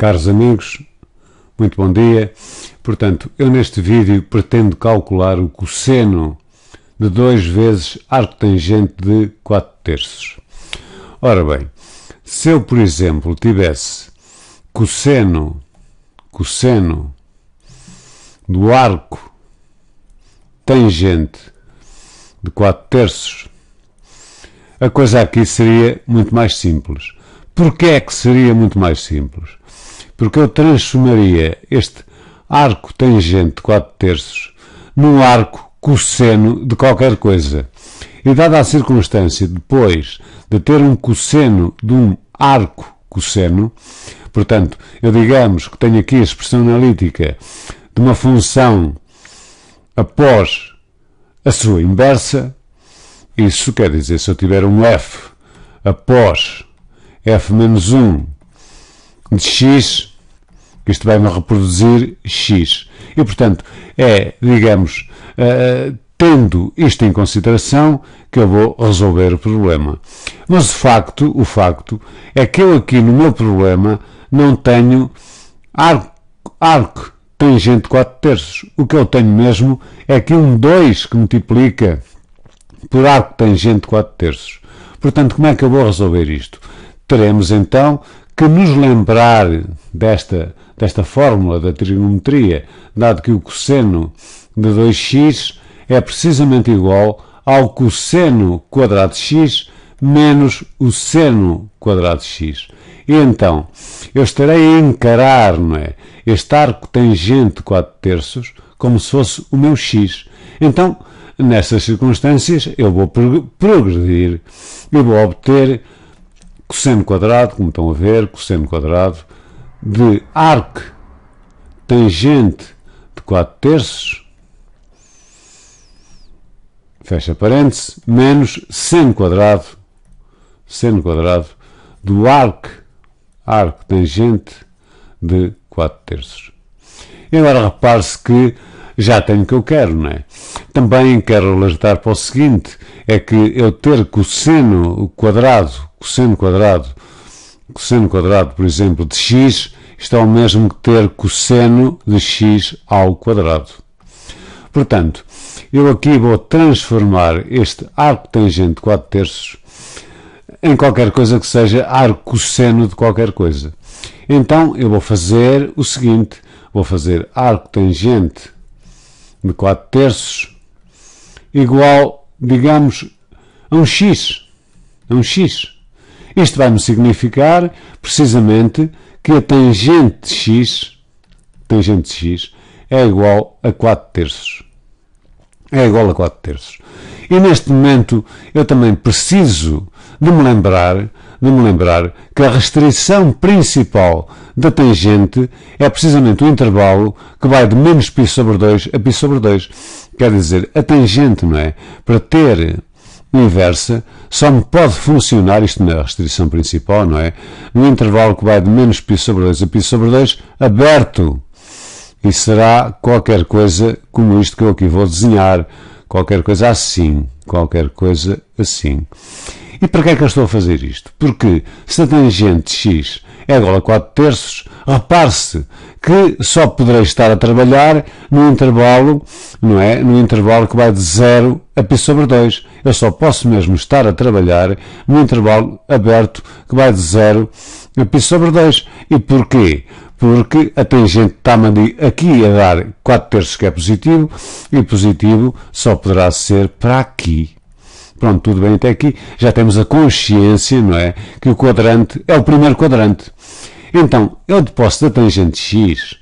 Caros amigos, muito bom dia. Portanto, eu neste vídeo pretendo calcular o cosseno de 2 vezes arco tangente de 4 terços. Ora bem, se eu, por exemplo, tivesse cosseno, cosseno do arco tangente de 4 terços, a coisa aqui seria muito mais simples. Porquê é que seria muito mais simples? porque eu transformaria este arco tangente de 4 terços num arco cosseno de qualquer coisa. E dada a circunstância, depois de ter um cosseno de um arco cosseno, portanto, eu digamos que tenho aqui a expressão analítica de uma função após a sua inversa, isso quer dizer, se eu tiver um f após f menos 1 de x, que isto vai-me reproduzir X. E, portanto, é, digamos, uh, tendo isto em consideração que eu vou resolver o problema. Mas o facto, o facto é que eu aqui no meu problema não tenho arco, arco tangente 4 terços. O que eu tenho mesmo é que um 2 que multiplica por arco tangente 4 terços. Portanto, como é que eu vou resolver isto? Teremos então que nos lembrar desta, desta fórmula da trigonometria, dado que o cosseno de 2x é precisamente igual ao cosseno quadrado de x menos o seno quadrado de x. E então, eu estarei a encarar não é, este arco tangente 4 terços como se fosse o meu x. Então, nessas circunstâncias, eu vou progredir e vou obter cosseno quadrado, como estão a ver, cosseno quadrado de arc tangente de 4 terços, fecha parênteses, menos seno quadrado, seno quadrado do arc, arc tangente de 4 terços. E agora repare-se que já tenho o que eu quero, não é? Também quero alertar para o seguinte, é que eu ter cosseno quadrado, cosseno quadrado, cosseno quadrado, por exemplo, de x, está é o mesmo que ter cosseno de x ao quadrado. Portanto, eu aqui vou transformar este arco tangente 4 terços em qualquer coisa que seja arco cosseno de qualquer coisa. Então, eu vou fazer o seguinte, vou fazer arco tangente de 4 terços igual, digamos, a um x. A um x. Isto vai-me significar, precisamente, que a tangente x, tangente x, é igual a 4 terços. É igual a 4 terços. E neste momento eu também preciso de me lembrar, de me lembrar que a restrição principal da tangente é precisamente o intervalo que vai de menos π sobre 2 a π sobre 2. Quer dizer, a tangente, não é? Para ter inversa só me pode funcionar, isto na restrição principal, não é? No intervalo que vai de menos π sobre 2 a π sobre 2, aberto. E será qualquer coisa como isto que eu aqui vou desenhar. Qualquer coisa assim. Qualquer coisa assim. E para que é que eu estou a fazer isto? Porque se a tangente x é igual a 4 terços, repare-se que só poderei estar a trabalhar no intervalo, não é? No intervalo que vai de 0 a π sobre 2. Eu só posso mesmo estar a trabalhar no intervalo aberto que vai de 0 a π sobre 2. E porquê? porque a tangente está-me aqui a dar 4 terços que é positivo, e positivo só poderá ser para aqui, Pronto, tudo bem até aqui. Já temos a consciência, não é? Que o quadrante é o primeiro quadrante. Então, eu deposto da tangente x,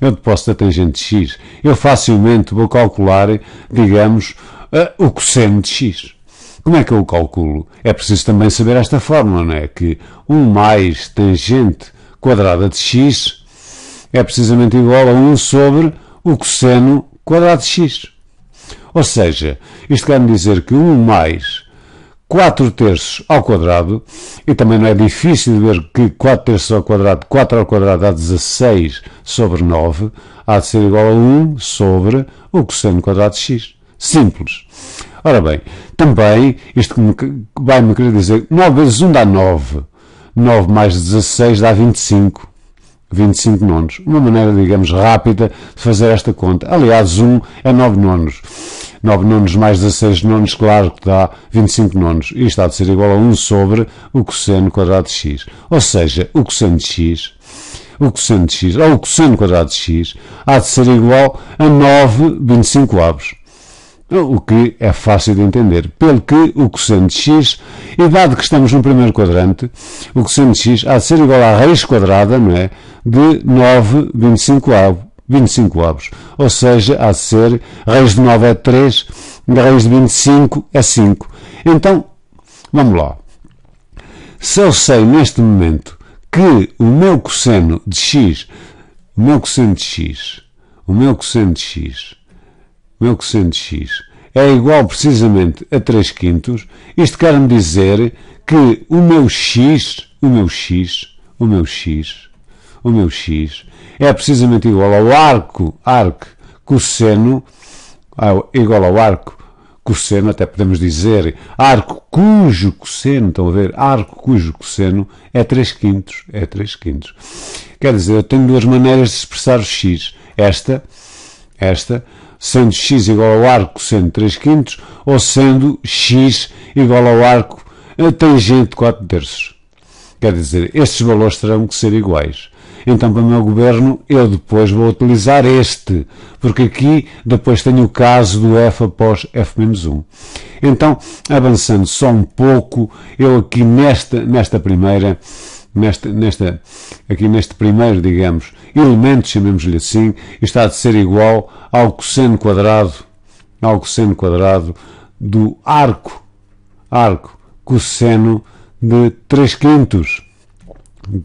eu depósito da tangente x, eu facilmente vou calcular, digamos, eh, o cosseno de x. Como é que eu o calculo? É preciso também saber esta fórmula, não é? Que 1 mais tangente quadrada de x é precisamente igual a 1 sobre o cosseno quadrado de x. Ou seja, isto quer dizer que 1 mais 4 terços ao quadrado, e também não é difícil ver que 4 terços ao quadrado, 4 ao quadrado dá 16 sobre 9, há de ser igual a 1 sobre o cosseno quadrado de x. Simples. Ora bem, também, isto vai-me querer dizer, 9 vezes 1 dá 9, 9 mais 16 dá 25. 25 nonos. Uma maneira, digamos, rápida de fazer esta conta. Aliás, 1 é 9 nonos. 9 nonos mais 16 nonos, claro que dá 25 nonos. Isto há de ser igual a 1 sobre o cosseno quadrado de x. Ou seja, o cosseno de x, o cosseno de x, ou o cosseno quadrado de x, há de ser igual a 9 25 avos. O que é fácil de entender, pelo que o cosseno de x, e dado que estamos no primeiro quadrante, o cosseno de x há de ser igual à raiz quadrada, não é? De 9 25 avos 25 ovos. Ou seja, há de ser raiz de 9 é 3, raiz de 25 é 5. Então, vamos lá. Se eu sei neste momento que o meu cosseno de x, o meu cosseno de x, o meu cosseno de x, o meu cosseno de x é igual precisamente a 3 quintos, isto quer-me dizer que o meu x, o meu x, o meu x, o meu x é precisamente igual ao arco, arco cosseno, ah, igual ao arco cosseno, até podemos dizer arco cujo cosseno, estão a ver, arco cujo cosseno é 3 quintos, é 3 quintos. Quer dizer, eu tenho duas maneiras de expressar o x. Esta, esta, sendo x igual ao arco sendo 3 quintos, ou sendo x igual ao arco eh, tangente 4 terços. Quer dizer, estes valores terão que ser iguais então para o meu governo eu depois vou utilizar este, porque aqui depois tenho o caso do F após F-1. Então, avançando só um pouco, eu aqui nesta, nesta primeira, nesta, nesta, aqui neste primeiro, digamos, elemento, chamemos-lhe assim, está de ser igual ao cosseno quadrado, ao cosseno quadrado do arco, arco, cosseno de 3 quintos.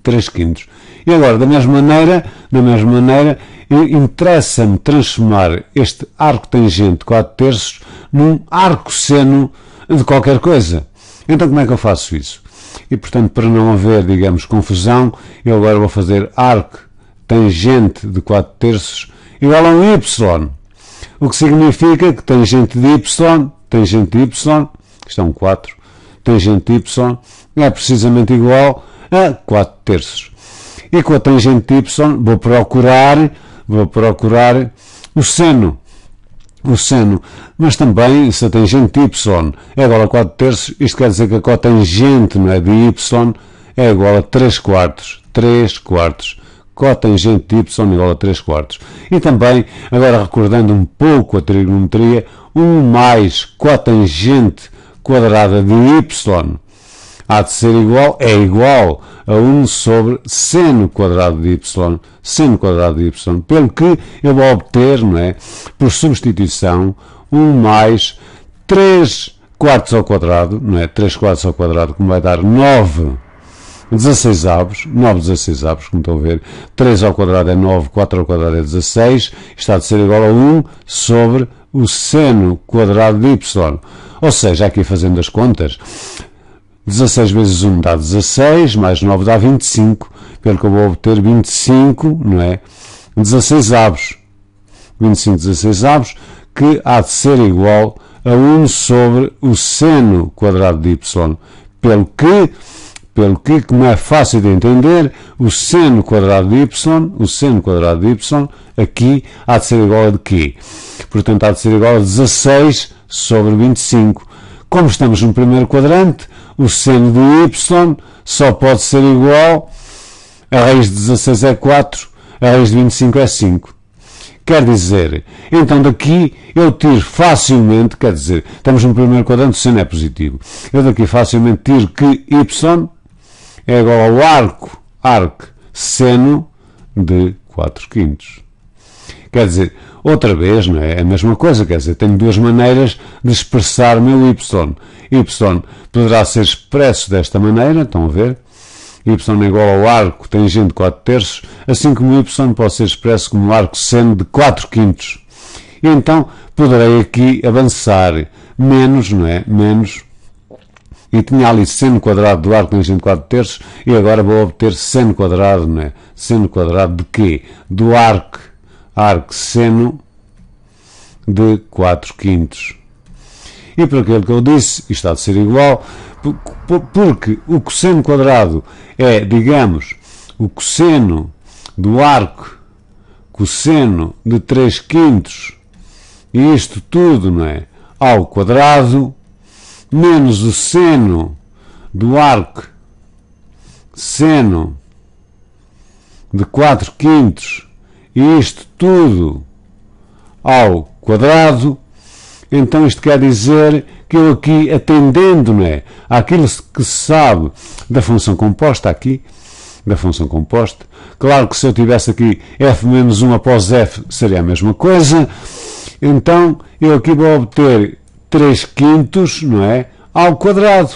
3 quintos. E agora, da mesma maneira, da mesma maneira, interessa-me transformar este arco tangente 4 terços num arco seno de qualquer coisa. Então como é que eu faço isso? E portanto, para não haver, digamos, confusão, eu agora vou fazer arco tangente de 4 terços igual a um y. O que significa que tangente de y, tangente de y, que um 4, tangente de y é precisamente igual a ah, 4 terços. E com a tangente de y vou procurar, vou procurar o seno o seno, mas também se a tangente de y é igual a 4 terços, isto quer dizer que a cotangente não é, de y é igual a 3 quartos, 3 quartos, cotangente de y é igual a 3 quartos. E também, agora recordando um pouco a trigonometria, 1 mais cotangente quadrada de y há de ser igual, é igual a 1 sobre seno quadrado de y, seno quadrado de y, pelo que eu vou obter, não é, por substituição, 1 mais 3 quartos ao quadrado, não é, 3 quartos ao quadrado, que me vai dar 9 16 avos, 9 16 avos, como estão a ver, 3 ao quadrado é 9, 4 ao quadrado é 16, está de ser igual a 1 sobre o seno quadrado de y. Ou seja, aqui fazendo as contas, 16 vezes 1 dá 16, mais 9 dá 25, pelo que eu vou obter 25, não é? 16 avos. 25, 16 avos, que há de ser igual a 1 sobre o seno quadrado de y, pelo que, pelo que, como é fácil de entender, o seno quadrado de y, o seno quadrado de y, aqui há de ser igual a de quê? Portanto, há de ser igual a 16 sobre 25. Como estamos no primeiro quadrante, o seno do y só pode ser igual a raiz de 16 é 4, a raiz de 25 é 5. Quer dizer, então daqui eu tiro facilmente, quer dizer, estamos no primeiro quadrante, o seno é positivo. Eu daqui facilmente tiro que y é igual ao arco, arco, seno de 4 quintos. Quer dizer, Outra vez, não é? é? A mesma coisa, quer dizer, tenho duas maneiras de expressar meu Y. Y poderá ser expresso desta maneira, estão a ver? Y é igual ao arco tangente de 4 terços, assim como Y pode ser expresso como arco seno de 4 quintos. E então poderei aqui avançar menos, não é? Menos. E tinha ali seno quadrado do arco tangente de 4 terços, e agora vou obter seno quadrado, não é? Seno quadrado de quê? Do arco seno de 4 quintos. E por aquilo que eu disse, isto há de ser igual, porque o cosseno quadrado é, digamos, o cosseno do arco cosseno de 3 quintos, e isto tudo, não é? Ao quadrado, menos o seno do arco seno de 4 quintos isto tudo ao quadrado, então isto quer dizer que eu aqui, atendendo né àquilo que se sabe da função composta aqui, da função composta, claro que se eu tivesse aqui f menos 1 após f seria a mesma coisa, então eu aqui vou obter 3 quintos, não é? Ao quadrado,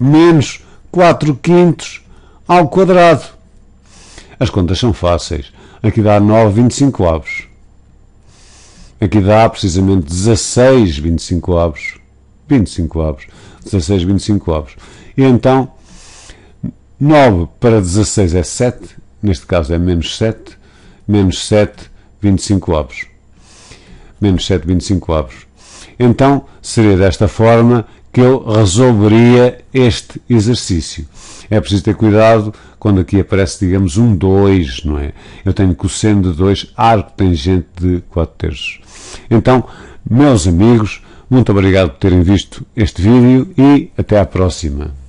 menos 4 quintos ao quadrado. As contas são fáceis. Aqui dá 9 25 avos. Aqui dá precisamente 16 25 avos. 25 avos. 16 25 avos. E então, 9 para 16 é 7. Neste caso é menos 7. Menos 7, 25 avos. Menos 7, 25 avos. Então, seria desta forma que eu resolveria este exercício. É preciso ter cuidado quando aqui aparece, digamos, um 2, não é? Eu tenho cosseno de 2, arco tangente de 4 terços. Então, meus amigos, muito obrigado por terem visto este vídeo e até à próxima.